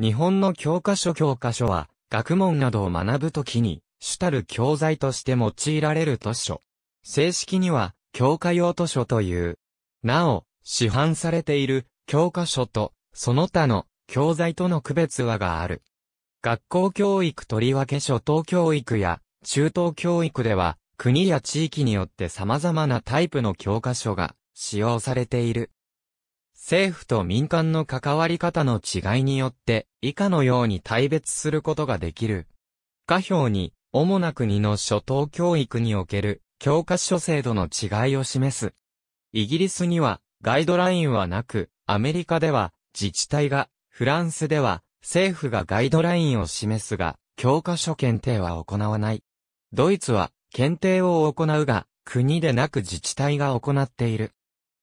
日本の教科書教科書は、学問などを学ぶときに、主たる教材として用いられる図書。正式には、教科用図書という。なお、市販されている教科書と、その他の教材との区別はがある。学校教育とりわけ初等教育や中等教育では、国や地域によって様々なタイプの教科書が使用されている。政府と民間の関わり方の違いによって以下のように大別することができる。下表に主な国の初等教育における教科書制度の違いを示す。イギリスにはガイドラインはなく、アメリカでは自治体が、フランスでは政府がガイドラインを示すが、教科書検定は行わない。ドイツは検定を行うが、国でなく自治体が行っている。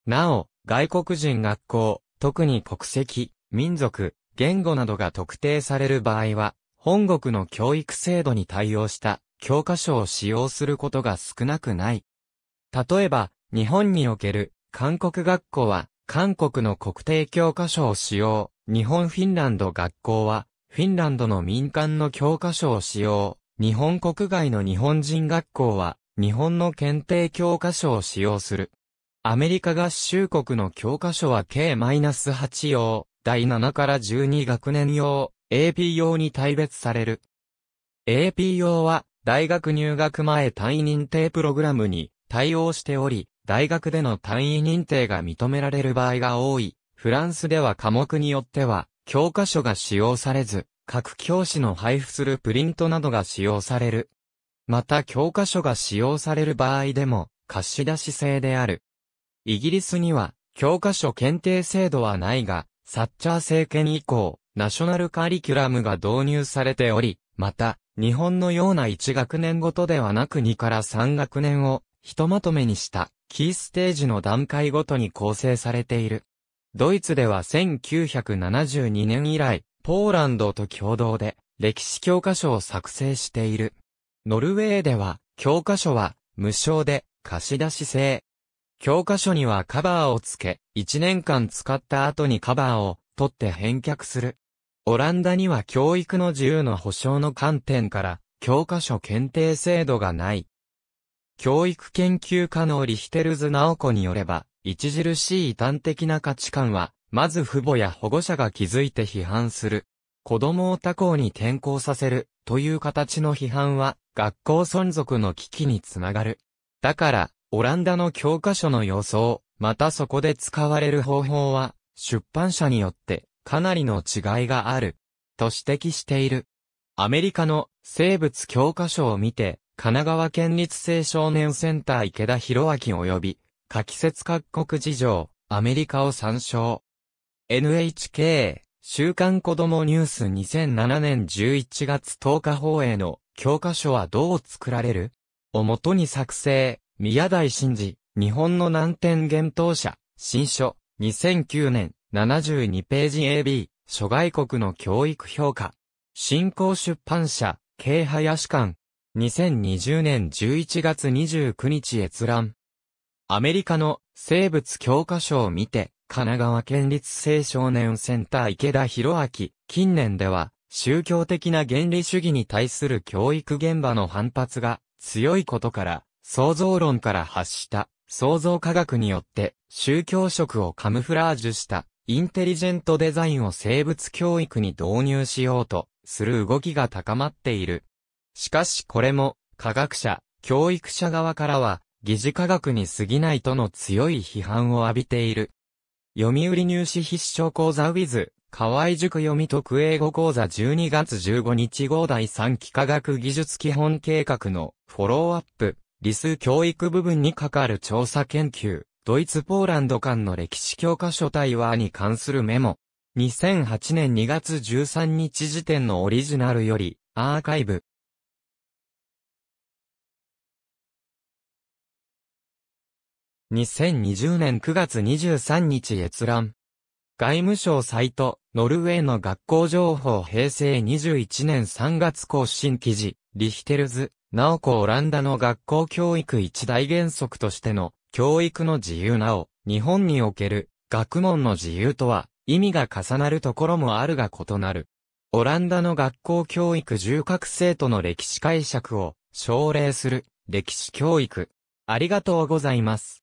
なお、外国人学校、特に国籍、民族、言語などが特定される場合は、本国の教育制度に対応した教科書を使用することが少なくない。例えば、日本における韓国学校は、韓国の国定教科書を使用、日本フィンランド学校は、フィンランドの民間の教科書を使用、日本国外の日本人学校は、日本の検定教科書を使用する。アメリカ合衆国の教科書は計 -8 用、第7から12学年用、AP 用に大別される。AP 用は、大学入学前単位認定プログラムに対応しており、大学での単位認定が認められる場合が多い。フランスでは科目によっては、教科書が使用されず、各教師の配布するプリントなどが使用される。また教科書が使用される場合でも、貸し出し制である。イギリスには、教科書検定制度はないが、サッチャー政権以降、ナショナルカリキュラムが導入されており、また、日本のような1学年ごとではなく2から3学年を、ひとまとめにした、キーステージの段階ごとに構成されている。ドイツでは1972年以来、ポーランドと共同で、歴史教科書を作成している。ノルウェーでは、教科書は、無償で、貸し出し制、教科書にはカバーをつけ、1年間使った後にカバーを取って返却する。オランダには教育の自由の保障の観点から、教科書検定制度がない。教育研究家のリヒテルズ・ナオコによれば、著しい異端的な価値観は、まず父母や保護者が気づいて批判する。子供を他校に転校させるという形の批判は学校存続の危機につながる。だから、オランダの教科書の予想、またそこで使われる方法は、出版社によってかなりの違いがある、と指摘している。アメリカの生物教科書を見て、神奈川県立青少年センター池田博明及び、夏季節各国事情、アメリカを参照。NHK、週刊子供ニュース2007年11月10日放映の教科書はどう作られるをもとに作成、宮台真司、日本の難点厳冬者、新書、2009年、72ページ AB、諸外国の教育評価。新興出版社、京林館。2020年11月29日閲覧。アメリカの生物教科書を見て、神奈川県立青少年センター池田博明、近年では、宗教的な原理主義に対する教育現場の反発が強いことから、創造論から発した創造科学によって宗教色をカムフラージュしたインテリジェントデザインを生物教育に導入しようとする動きが高まっている。しかしこれも科学者、教育者側からは疑似科学に過ぎないとの強い批判を浴びている。読売入試必勝講座 w i ズ、河合塾読み英語講座12月15日号第3期科学技術基本計画のフォローアップ理数教育部分に関わる調査研究、ドイツ・ポーランド間の歴史教科書対話に関するメモ。2008年2月13日時点のオリジナルより、アーカイブ。2020年9月23日閲覧。外務省サイト、ノルウェーの学校情報平成21年3月更新記事、リヒテルズ。なおこオランダの学校教育一大原則としての教育の自由なお、日本における学問の自由とは意味が重なるところもあるが異なる。オランダの学校教育重覚生徒の歴史解釈を奨励する歴史教育。ありがとうございます。